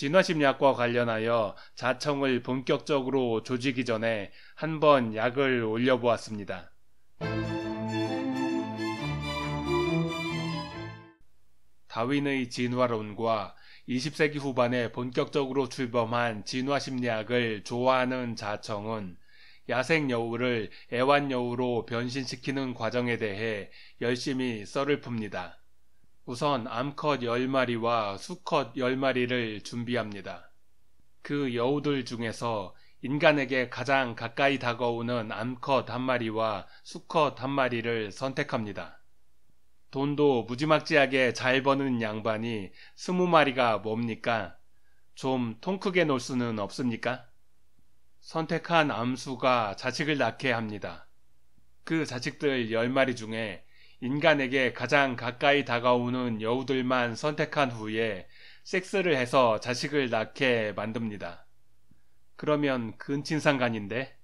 진화심리학과 관련하여 자청을 본격적으로 조지기 전에 한번 약을 올려보았습니다. 다윈의 진화론과 20세기 후반에 본격적으로 출범한 진화심리학을 좋아하는 자청은 야생 여우를 애완 여우로 변신시키는 과정에 대해 열심히 썰을 풉니다. 우선 암컷 10마리와 수컷 10마리를 준비합니다. 그 여우들 중에서 인간에게 가장 가까이 다가오는 암컷 한 마리와 수컷 한 마리를 선택합니다. 돈도 무지막지하게 잘 버는 양반이 스무 마리가 뭡니까? 좀 통 크게 놀 수는 없습니까? 선택한 암수가 자식을 낳게 합니다. 그 자식들 10마리 중에 인간에게 가장 가까이 다가오는 여우들만 선택한 후에 섹스를 해서 자식을 낳게 만듭니다. 그러면 근친상간인데?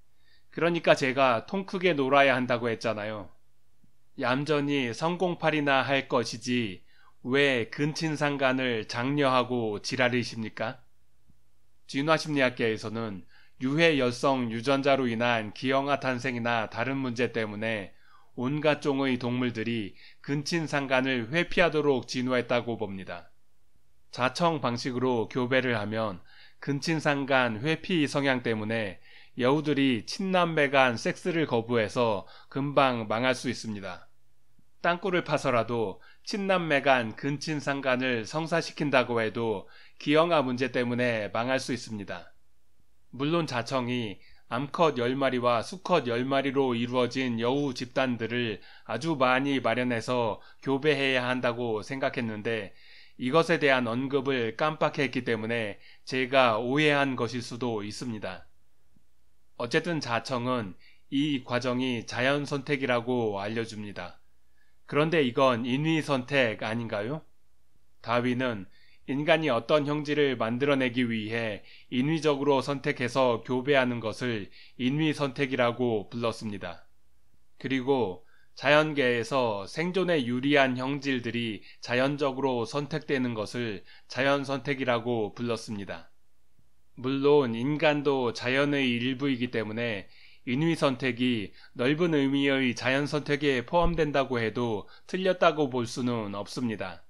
그러니까 제가 통 크게 놀아야 한다고 했잖아요. 얌전히 성공팔이나 할 것이지 왜 근친상간을 장려하고 지랄이십니까? 진화심리학계에서는 유해 여성 유전자로 인한 기형아 탄생이나 다른 문제 때문에 온갖 종의 동물들이 근친상간을 회피하도록 진화했다고 봅니다. 자청 방식으로 교배를 하면 근친상간 회피 성향 때문에 여우들이 친남매 간 섹스를 거부해서 금방 망할 수 있습니다. 땅굴을 파서라도 친남매 간 근친상간을 성사시킨다고 해도 기형아 문제 때문에 망할 수 있습니다. 물론 자청이 암컷 10마리와 수컷 10마리로 이루어진 여우 집단들을 아주 많이 마련해서 교배해야 한다고 생각했는데 이것에 대한 언급을 깜빡했기 때문에 제가 오해한 것일 수도 있습니다. 어쨌든 자청은 이 과정이 자연 선택이라고 알려줍니다. 그런데 이건 인위 선택 아닌가요? 다윈은 인간이 어떤 형질을 만들어내기 위해 인위적으로 선택해서 교배하는 것을 인위 선택이라고 불렀습니다. 그리고 자연계에서 생존에 유리한 형질들이 자연적으로 선택되는 것을 자연 선택이라고 불렀습니다. 물론 인간도 자연의 일부이기 때문에 인위 선택이 넓은 의미의 자연 선택에 포함된다고 해도 틀렸다고 볼 수는 없습니다.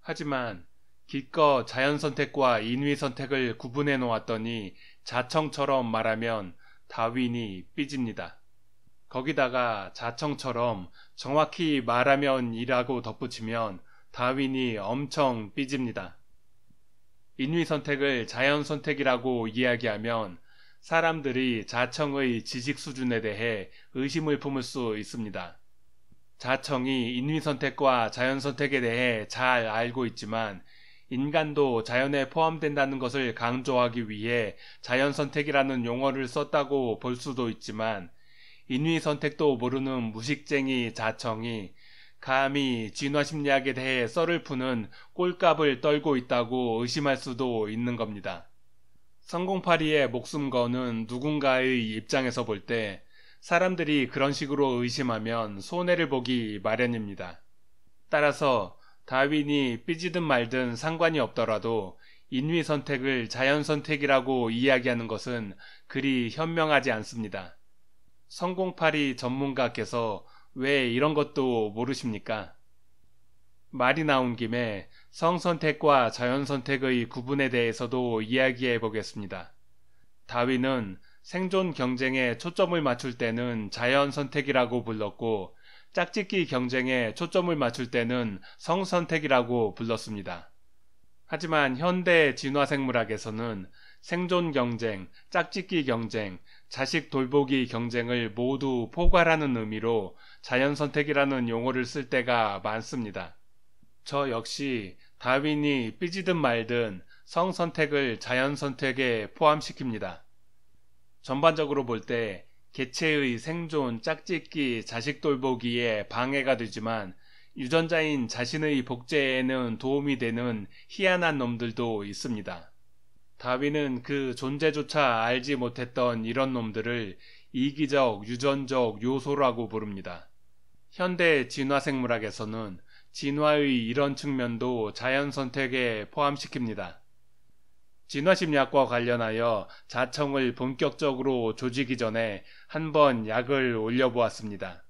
하지만 기껏 자연 선택과 인위 선택을 구분해 놓았더니 자청처럼 말하면 다윈이 삐집니다. 거기다가 자청처럼 정확히 말하면이라고 덧붙이면 다윈이 엄청 삐집니다. 인위 선택을 자연 선택이라고 이야기하면 사람들이 자청의 지식 수준에 대해 의심을 품을 수 있습니다. 자청이 인위 선택과 자연 선택에 대해 잘 알고 있지만 인간도 자연에 포함된다는 것을 강조하기 위해 자연 선택이라는 용어를 썼다고 볼 수도 있지만 인위 선택도 모르는 무식쟁이 자청이 감히 진화 심리학에 대해 썰을 푸는 꼴값을 떨고 있다고 의심할 수도 있는 겁니다. 성공파리의 목숨 거는 누군가의 입장에서 볼 때 사람들이 그런 식으로 의심하면 손해를 보기 마련입니다. 따라서 다윈이 삐지든 말든 상관이 없더라도 인위 선택을 자연 선택이라고 이야기하는 것은 그리 현명하지 않습니다. 성공팔이 전문가께서 왜 이런 것도 모르십니까? 말이 나온 김에 성선택과 자연선택의 구분에 대해서도 이야기해 보겠습니다. 다윈은 생존 경쟁에 초점을 맞출 때는 자연선택이라고 불렀고 짝짓기 경쟁에 초점을 맞출 때는 성선택이라고 불렀습니다. 하지만 현대 진화생물학에서는 생존 경쟁, 짝짓기 경쟁, 자식 돌보기 경쟁을 모두 포괄하는 의미로 자연 선택이라는 용어를 쓸 때가 많습니다. 저 역시 다윈이 삐지든 말든 성 선택을 자연 선택에 포함시킵니다. 전반적으로 볼때 개체의 생존, 짝짓기, 자식 돌보기에 방해가 되지만 유전자인 자신의 복제에는 도움이 되는 희한한 놈들도 있습니다. 다윈은 그 존재조차 알지 못했던 이런 놈들을 이기적, 유전적 요소라고 부릅니다. 현대 진화생물학에서는 진화의 이런 측면도 자연 선택에 포함시킵니다. 진화심리학과 관련하여 자청을 본격적으로 조지기 전에 한 번 약을 올려보았습니다.